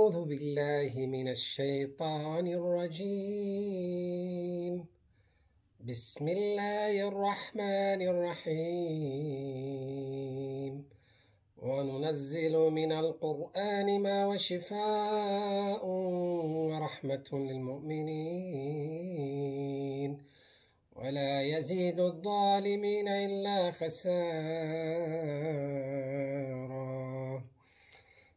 أعوذ بالله من الشيطان الرجيم بسم الله الرحمن الرحيم وننزل من القرآن ما وشفاء ورحمة للمؤمنين ولا يزيد الظالمين إلا خسارا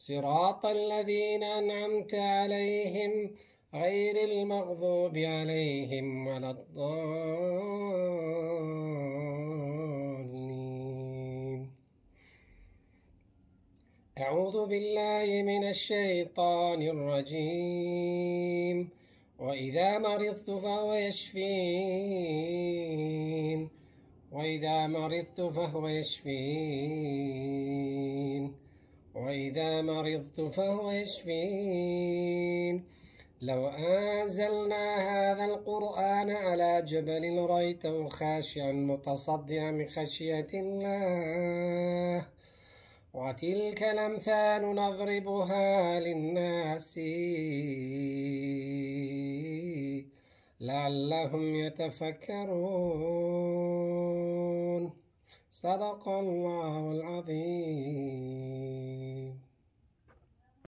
صراط الذين أنعمت عليهم غير المغضوب عليهم ولا الضالين أعوذ بالله من الشيطان الرجيم وإذا مرضت فهو يشفين وإذا مرضت فهو يشفين وإذا مرضت فهو يشفين لو أنزلنا هذا القرآن على جبل رأيته خاشعا متصدعا من خشية الله وتلك الأمثال نضربها للناس لعلهم يتفكرون صدق الله العظيم